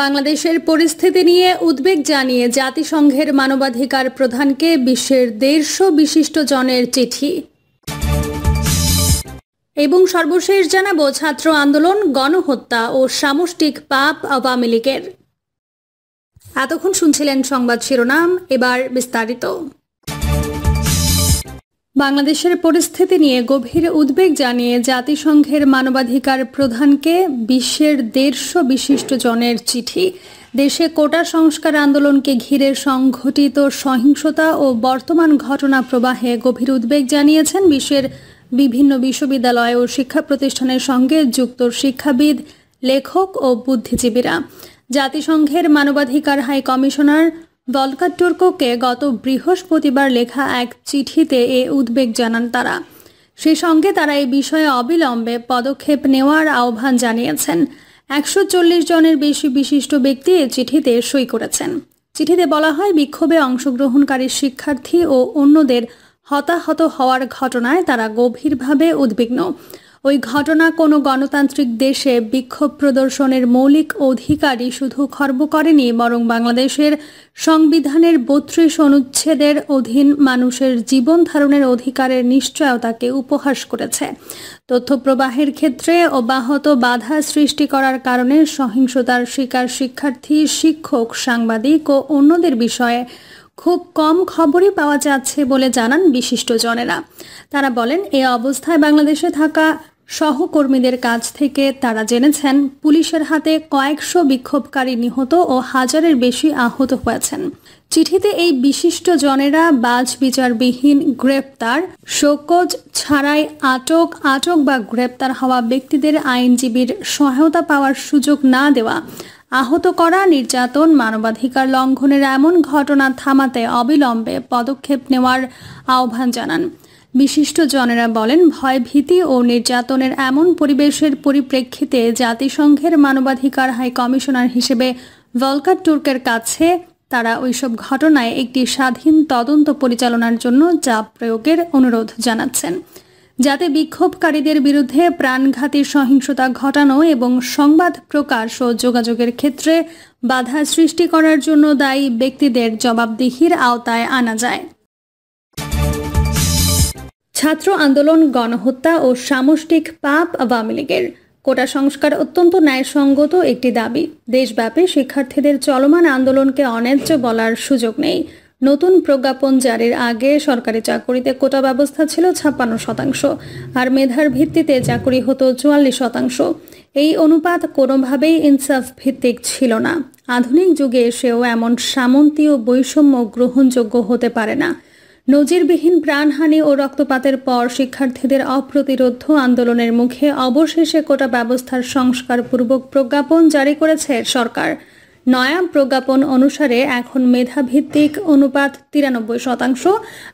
বাংলাদেশের পরিস্থিতি নিয়ে উদ্বেগ জানিয়ে জাতিসংঘের মানবাধিকার প্রধানকে বিশ্বের দেড়শো বিশিষ্ট জনের চিঠি এবং সর্বশেষ জানাবো ছাত্র আন্দোলন গণহত্যা ও সামষ্টিক পাপ আওয়ামী লীগের এতক্ষণ শুনছিলেন সংবাদ শিরোনাম এবার বিস্তারিত বাংলাদেশের পরিস্থিতি নিয়ে গভীর উদ্বেগ জানিয়ে জাতিসংঘের মানবাধিকার প্রধানকে বিশ্বের দেড়শো বিশিষ্ট জনের চিঠি দেশে কোটা সংস্কার আন্দোলনকে ঘিরে সংঘটিত সহিংসতা ও বর্তমান ঘটনা প্রবাহে গভীর উদ্বেগ জানিয়েছেন বিশ্বের বিভিন্ন বিশ্ববিদ্যালয় ও শিক্ষা প্রতিষ্ঠানের সঙ্গে যুক্ত শিক্ষাবিদ লেখক ও বুদ্ধিজীবীরা জাতিসংঘের মানবাধিকার হাই কমিশনার টুর্ককে গত বৃহস্পতিবার লেখা এক চিঠিতে এ উদ্বেগ জানান তারা সে সঙ্গে তারা এই বিষয়ে অবিলম্বে পদক্ষেপ নেওয়ার আহ্বান জানিয়েছেন একশো চল্লিশ জনের বেশি বিশিষ্ট ব্যক্তি এ চিঠিতে সই করেছেন চিঠিতে বলা হয় বিক্ষোভে অংশগ্রহণকারী শিক্ষার্থী ও অন্যদের হতাহত হওয়ার ঘটনায় তারা গভীরভাবে উদ্বিগ্ন ওই ঘটনা কোনো গণতান্ত্রিক দেশে বিক্ষোভ প্রদর্শনের মৌলিক অধিকারই শুধু খর্ব করেনি বরং বাংলাদেশের সংবিধানের বত্রিশ অনুচ্ছেদের অধীন মানুষের জীবন ধারণের অধিকারের নিশ্চয়তাকে উপহাস করেছে তথ্য প্রবাহের ক্ষেত্রে অব্যাহত বাধা সৃষ্টি করার কারণে সহিংসতার শিকার শিক্ষার্থী শিক্ষক সাংবাদিক ও অন্যদের বিষয়ে খুব কম খবরই পাওয়া যাচ্ছে বলে জানান বিশিষ্টজনেরা তারা বলেন এ অবস্থায় বাংলাদেশে থাকা সহকর্মীদের কাছ থেকে তারা জেনেছেন পুলিশের হাতে কয়েকশো বিক্ষোভকারী নিহত ও হাজারের বেশি আহত হয়েছেন চিঠিতে এই বিশিষ্ট জনেরা বাজ বিচারবিহীন গ্রেপ্তার শোকজ ছাড়াই আটক আটক বা গ্রেপ্তার হওয়া ব্যক্তিদের আইনজীবীর সহায়তা পাওয়ার সুযোগ না দেওয়া আহত করা নির্যাতন মানবাধিকার লঙ্ঘনের এমন ঘটনা থামাতে অবিলম্বে পদক্ষেপ নেওয়ার আহ্বান জানান বিশিষ্ট জনেরা বলেন ভয় ভীতি ও নির্যাতনের এমন পরিবেশের পরিপ্রেক্ষিতে জাতিসংঘের মানবাধিকার হাই কমিশনার হিসেবে ভলকার টুর্কের কাছে তারা ওইসব ঘটনায় একটি স্বাধীন তদন্ত পরিচালনার জন্য চাপ প্রয়োগের অনুরোধ জানাচ্ছেন যাতে বিক্ষোভকারীদের বিরুদ্ধে প্রাণঘাতী সহিংসতা ঘটানো এবং সংবাদ প্রকাশ ও যোগাযোগের ক্ষেত্রে বাধা সৃষ্টি করার জন্য দায়ী ব্যক্তিদের জবাবদিহির আওতায় আনা যায় ছাত্র আন্দোলন গণহত্যা ও সামষ্টিক পাপ আওয়ামী লীগের কোটা সংস্কার অত্যন্ত ন্যায়সঙ্গত একটি দাবি দেশব্যাপী শিক্ষার্থীদের চলমান আন্দোলনকে অন্যায্য বলার সুযোগ নেই নতুন প্রজ্ঞাপন জারির আগে সরকারি চাকরিতে কোটা ব্যবস্থা ছিল ছাপ্পান্ন শতাংশ আর মেধার ভিত্তিতে চাকরি হতো চুয়াল্লিশ শতাংশ এই অনুপাত কোনোভাবেই ইনসাফ ভিত্তিক ছিল না আধুনিক যুগে এসেও এমন সামন্তীয় বৈষম্য গ্রহণযোগ্য হতে পারে না নজিরবিহীন প্রাণহানি ও রক্তপাতের পর শিক্ষার্থীদের অপ্রতিরোধ আন্দোলনের মুখে অবশেষে কোটা ব্যবস্থার সংস্কারপূর্বক প্রজ্ঞাপন জারি করেছে সরকার নয়া প্রজ্ঞাপন অনুসারে এখন মেধাভিত্তিক অনুপাত তিরানব্বই শতাংশ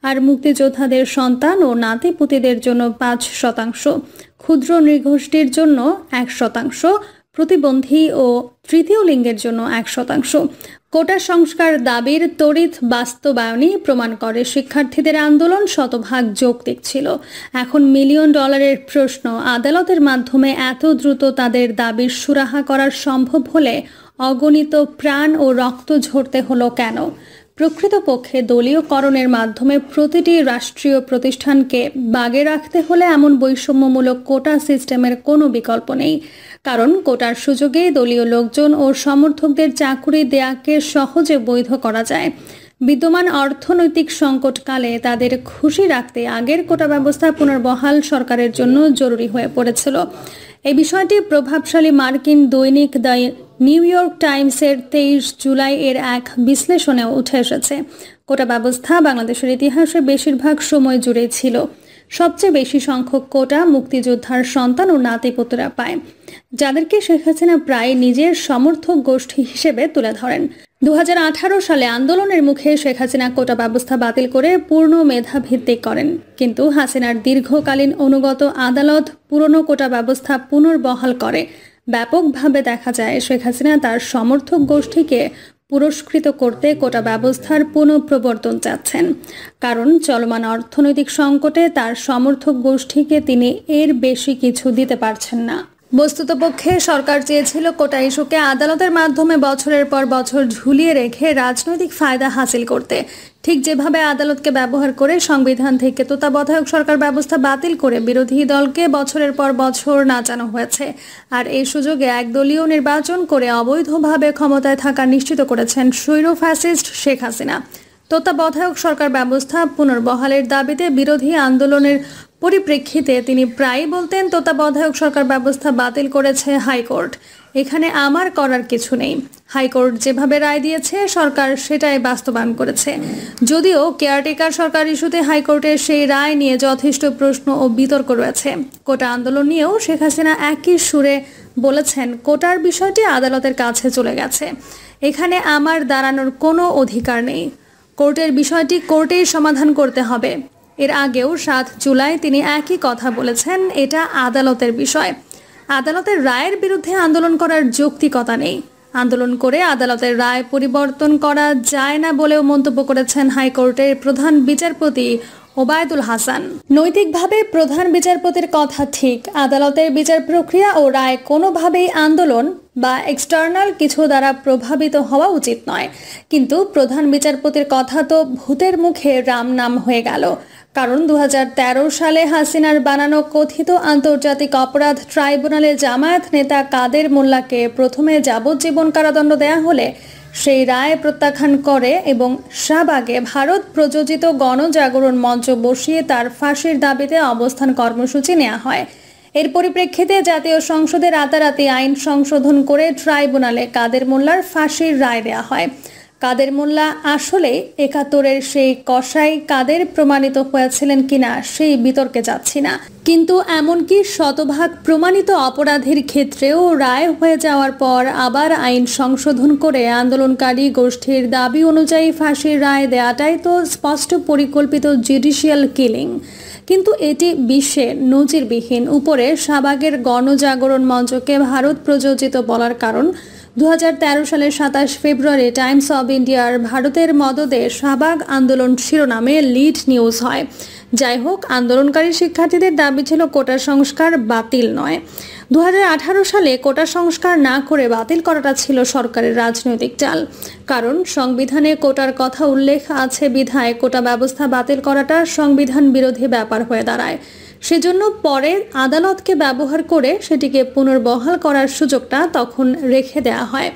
আর মুক্তিযোদ্ধাদের সন্তান ও নাতিপুতিদের জন্য পাঁচ শতাংশ ক্ষুদ্র নৃগোষ্ঠীর জন্য এক শতাংশ প্রতিবন্ধী ও তৃতীয় লিঙ্গের জন্য এক শতাংশ কোটা সংস্কার দাবির তড়িৎ বাস্তবায়নই প্রমাণ করে শিক্ষার্থীদের আন্দোলন শতভাগ যৌক্তিক ছিল এখন মিলিয়ন ডলারের প্রশ্ন আদালতের মাধ্যমে এত দ্রুত তাদের দাবির সুরাহা করা সম্ভব হলে অগণিত প্রাণ ও রক্ত ঝরতে হলো কেন প্রকৃতপক্ষে দলীয়করণের মাধ্যমে প্রতিটি রাষ্ট্রীয় প্রতিষ্ঠানকে বাগে রাখতে হলে এমন বৈষম্যমূলক কোটা সিস্টেমের কোনো বিকল্প নেই কারণ কোটার সুযোগে দলীয় লোকজন ও সমর্থকদের চাকুরি দেয়াকে সহজে বৈধ করা যায় বিদ্যমান অর্থনৈতিক সংকটকালে তাদের খুশি রাখতে আগের কোটা ব্যবস্থা পুনর্বহাল সরকারের জন্য জরুরি হয়ে পড়েছিল এই বিষয়টি প্রভাবশালী মার্কিন দৈনিক দ্য নিউ ইয়র্ক টাইমসের তেইশ জুলাই এর এক বিশ্লেষণে উঠে এসেছে কোটা ব্যবস্থা বাংলাদেশের ইতিহাসে বেশিরভাগ সময় জুড়ে ছিল সবচেয়ে বেশি সংখ্যক কোটা মুক্তিযোদ্ধার সন্তান ও নাতিপুতরা পায় যাদেরকে শেখ হাসিনা প্রায় নিজের সমর্থক গোষ্ঠী হিসেবে তুলে ধরেন দু সালে আন্দোলনের মুখে শেখ হাসিনা কোটা ব্যবস্থা বাতিল করে পূর্ণ মেধা ভিত্তিক করেন কিন্তু হাসিনার দীর্ঘকালীন অনুগত আদালত পুরনো কোটা ব্যবস্থা পুনর্বহাল করে ব্যাপকভাবে দেখা যায় শেখ হাসিনা তার সমর্থক গোষ্ঠীকে পুরস্কৃত করতে কোটা ব্যবস্থার পুনঃপ্রবর্তন চাচ্ছেন কারণ চলমান অর্থনৈতিক সংকটে তার সমর্থক গোষ্ঠীকে তিনি এর বেশি কিছু দিতে পারছেন না বস্তুতপক্ষে সরকার চেয়েছিল কোটা ইস্যুকে আদালতের মাধ্যমে বছরের পর বছর ঝুলিয়ে রেখে রাজনৈতিক ফায়দা হাসিল করতে ঠিক যেভাবে আদালতকে ব্যবহার করে সংবিধান থেকে তত্ত্বাবধায়ক সরকার ব্যবস্থা বাতিল করে বিরোধী দলকে বছরের পর বছর নাচানো হয়েছে আর এই সুযোগে একদলীয় নির্বাচন করে অবৈধভাবে ক্ষমতায় থাকা নিশ্চিত করেছেন সৈরো ফ্যাসিস্ট শেখ হাসিনা তত্ত্বাবধায়ক সরকার ব্যবস্থা পুনর্বহালের দাবিতে বিরোধী আন্দোলনের পরিপ্রেক্ষিতে তিনি প্রায় বলতেন তত্ত্বাবধায়ক সরকার ব্যবস্থা বাতিল করেছে হাইকোর্ট এখানে আমার করার কিছু নেই হাইকোর্ট যেভাবে রায় দিয়েছে সরকার সেটাই বাস্তবায়ন করেছে যদিও কেয়ারটেকার সরকার ইস্যুতে হাইকোর্টের সেই রায় নিয়ে যথেষ্ট প্রশ্ন ও বিতর্ক রয়েছে কোটা আন্দোলন নিয়েও শেখ হাসিনা একই সুরে বলেছেন কোটার বিষয়টি আদালতের কাছে চলে গেছে এখানে আমার দাঁড়ানোর কোনো অধিকার নেই কোর্টের বিষয়টি কোর্টেই সমাধান করতে হবে এর আগেও সাত জুলাই তিনি একই কথা বলেছেন এটা আদালতের বিষয় আদালতের রায়ের বিরুদ্ধে আন্দোলন করার যৌক্তিকতা নেই আন্দোলন করে আদালতের রায় পরিবর্তন করা যায় না বলেও মন্তব্য করেছেন হাইকোর্টের প্রধান বিচারপতি ওবায়দুল হাসান নৈতিকভাবে প্রধান বিচারপতির কথা ঠিক আদালতের বিচার প্রক্রিয়া ও রায় কোনোভাবেই আন্দোলন বা এক্সটার্নাল কিছু দ্বারা প্রভাবিত হওয়া উচিত নয় কিন্তু প্রধান বিচারপতির কথা তো ভূতের মুখে রাম নাম হয়ে গেল কারণ দু সালে হাসিনার বানানো কথিত আন্তর্জাতিক অপরাধ ট্রাইব্যুনালে জামায়াত নেতা কাদের মোল্লাকে প্রথমে যাবজ্জীবন কারাদণ্ড দেয়া হলে সেই রায় প্রত্যাখ্যান করে এবং শাহবাগে ভারত প্রযোজিত গণজাগরণ মঞ্চ বসিয়ে তার ফাঁসির দাবিতে অবস্থান কর্মসূচি নেওয়া হয় এর পরিপ্রেক্ষিতে জাতীয় সংসদে রাতারাতি আইন সংশোধন করে ট্রাইব্যুনালে কাদের মোল্লার ফাঁসির রায় দেয়া হয় কাদের মোল্লা আসলে একাত্তরের সেই কষাই কাদের প্রমাণিত হয়েছিলেন কিনা সেই বিতর্কে যাচ্ছি না কিন্তু এমনকি শতভাগ প্রমাণিত অপরাধীর ক্ষেত্রেও রায় হয়ে যাওয়ার পর আবার আইন সংশোধন করে আন্দোলনকারী গোষ্ঠীর দাবি অনুযায়ী ফাঁসির রায় দেয়াটাই তো স্পষ্ট পরিকল্পিত জুডিশিয়াল কিলিং কিন্তু এটি বিশ্বে নজিরবিহীন উপরে শাহবাগের গণজাগরণ মঞ্চকে ভারত প্রযোজিত বলার কারণ দু সালের সাতাশ ফেব্রুয়ারি টাইমস অব ইন্ডিয়ার ভারতের মদদে সাবাগ আন্দোলন শিরোনামে লিড নিউজ হয় যাই হোক আন্দোলনকারী শিক্ষার্থীদের দাবি ছিল কোটা সংস্কার বাতিল নয় দু সালে কোটা সংস্কার না করে বাতিল করাটা ছিল সরকারের রাজনৈতিক চাল কারণ সংবিধানে কোটার কথা উল্লেখ আছে বিধায় কোটা ব্যবস্থা বাতিল করাটা সংবিধান বিরোধী ব্যাপার হয়ে দাঁড়ায় সেজন্য পরে আদালতকে ব্যবহার করে সেটিকে পুনর্বহাল করার সুযোগটা তখন রেখে দেয়া হয়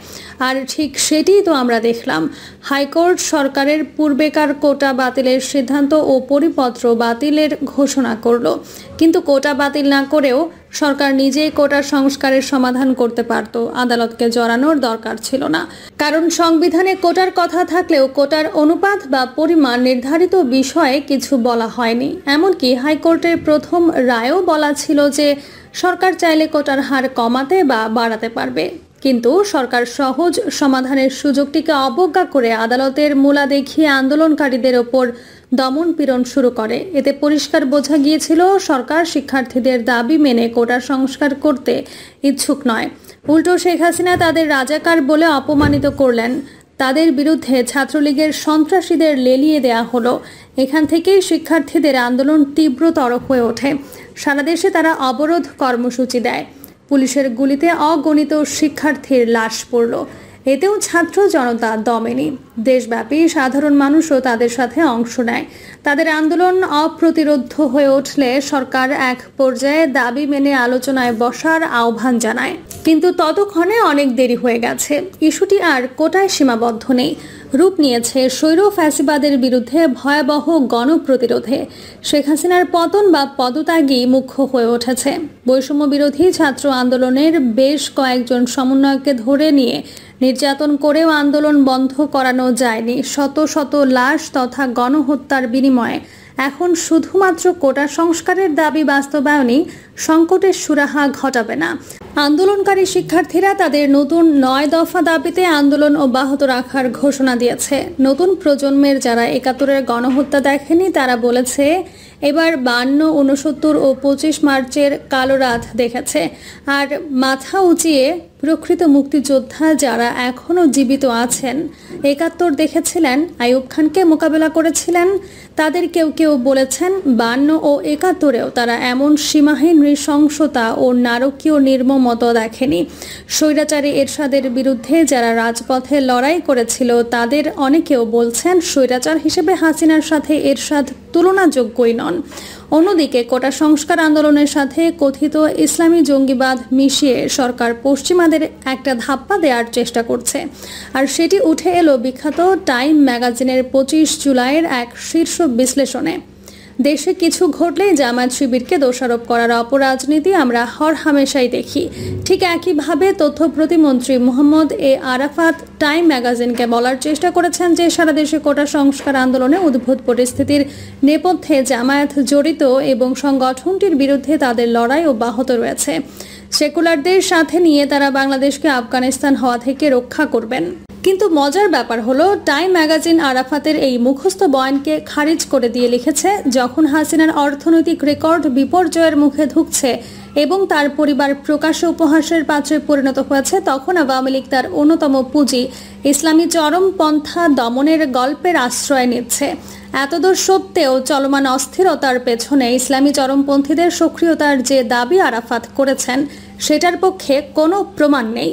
আর ঠিক সেটি তো আমরা দেখলাম হাইকোর্ট সরকারের পূর্বেকার কোটা বাতিলের সিদ্ধান্ত ও পরিপত্র বাতিলের ঘোষণা করল কিন্তু কোটা বাতিল না করেও সরকার নিজেই কোটা সংস্কারের সমাধান করতে পারত আদালতকে জড়ানোর দরকার ছিল না কারণ সংবিধানে কোটার কথা থাকলেও কোটার অনুপাত বা পরিমাণ নির্ধারিত বিষয়ে কিছু বলা হয়নি এমনকি হাইকোর্টের প্রথম রায়ও বলা ছিল যে সরকার চাইলে কোটার হার কমাতে বা বাড়াতে পারবে কিন্তু সরকার সহজ সমাধানের সুযোগটিকে অবজ্ঞা করে আদালতের মূলা দেখিয়ে আন্দোলনকারীদের ওপর দমন পীড়ন শুরু করে এতে পরিষ্কার বোঝা গিয়েছিল সরকার শিক্ষার্থীদের দাবি মেনে কোটা সংস্কার করতে ইচ্ছুক নয় উল্টো শেখ হাসিনা তাদের রাজাকার বলে অপমানিত করলেন তাদের বিরুদ্ধে ছাত্রলীগের সন্ত্রাসীদের লেলিয়ে দেয়া হলো এখান থেকেই শিক্ষার্থীদের আন্দোলন তীব্রতর হয়ে ওঠে সারা দেশে তারা অবরোধ কর্মসূচি দেয় পুলিশের গুলিতে অগণিত শিক্ষার্থীর লাশ পড়ল এতেও ছাত্র জনতা দমেনি দেশব্যাপী সাধারণ মানুষও তাদের সাথে অংশ নেয় তাদের আন্দোলন অপ্রতিরোধ হয়ে উঠলে সরকার এক পর্যায়ে দাবি মেনে আলোচনায় বসার আহ্বান জানায় কিন্তু ততক্ষণে অনেক দেরি হয়ে গেছে ইস্যুটি আর কোটায় সীমাবদ্ধ নেই রূপ নিয়েছে স্বৈর ফ্যাসিবাদের বিরুদ্ধে ভয়াবহ গণপ্রতিরোধে শেখ হাসিনার পতন বা পদত্যাগই মুখ্য হয়ে উঠেছে বৈষম্য বিরোধী ছাত্র আন্দোলনের বেশ কয়েকজন সমন্বয়কে ধরে নিয়ে নির্যাতন করেও আন্দোলন বন্ধ করানো যায়নি শত শত লাশ তথা গণহত্যার বিনিময়ে এখন শুধুমাত্র কোটা সংস্কারের দাবি বাস্তবায়নই সংকটের সুরাহা ঘটাবে না আন্দোলনকারী শিক্ষার্থীরা তাদের নতুন নয় দফা দাবিতে আন্দোলন অব্যাহত রাখার ঘোষণা দিয়েছে নতুন প্রজন্মের যারা একাত্তরের গণহত্যা দেখেনি তারা বলেছে এবার বান্ন ঊনসত্তর ও পঁচিশ মার্চের কালো রাত দেখেছে আর মাথা উঁচিয়ে প্রকৃত মুক্তিযোদ্ধা যারা এখনও জীবিত আছেন একাত্তর দেখেছিলেন আইয়ুব খানকে মোকাবেলা করেছিলেন তাদের কেউ কেউ বলেছেন বান্ন ও একাত্তরেও তারা এমন সীমাহীন নৃশংসতা ও নারকীয় নির্মমতা দেখেনি স্বৈরাচারী এরশাদের বিরুদ্ধে যারা রাজপথে লড়াই করেছিল তাদের অনেকেও বলছেন স্বৈরাচার হিসেবে হাসিনার সাথে এরশাদ তুলনাযোগ্যই নন অন্যদিকে কোটা সংস্কার আন্দোলনের সাথে কথিত ইসলামী জঙ্গিবাদ মিশিয়ে সরকার পশ্চিমাদের একটা ধাপ্পা দেওয়ার চেষ্টা করছে আর সেটি উঠে এলো বিখ্যাত টাইম ম্যাগাজিনের পঁচিশ জুলাইয়ের এক শীর্ষ বিশ্লেষণে দেশে কিছু ঘটলেই জামায়াত শিবিরকে দোষারোপ করার অপরাজনীতি আমরা হর হামেশাই দেখি ঠিক একইভাবে তথ্য প্রতিমন্ত্রী মোহাম্মদ এ আরাফাত টাইম ম্যাগাজিনকে বলার চেষ্টা করেছেন যে সারা দেশে কোটা সংস্কার আন্দোলনে উদ্ভূত পরিস্থিতির নেপথ্যে জামায়াত জড়িত এবং সংগঠনটির বিরুদ্ধে তাদের লড়াই অব্যাহত রয়েছে সেকুলারদের সাথে নিয়ে তারা বাংলাদেশকে আফগানিস্তান হওয়া থেকে রক্ষা করবেন কিন্তু মজার ব্যাপার হলো টাইম ম্যাগাজিন আরাফাতের এই মুখস্থ বয়ানকে খারিজ করে দিয়ে লিখেছে যখন হাসিনার অর্থনৈতিক রেকর্ড বিপর্যয়ের মুখে ধুকছে এবং তার পরিবার প্রকাশ্য উপহাসের পাত্রে পরিণত হয়েছে তখন আওয়ামী লীগ তার অন্যতম পুঁজি ইসলামী চরমপন্থা দমনের গল্পের আশ্রয় নিচ্ছে এতদূর সত্ত্বেও চলমান অস্থিরতার পেছনে ইসলামী চরমপন্থীদের সক্রিয়তার যে দাবি আরাফাত করেছেন সেটার পক্ষে কোনো প্রমাণ নেই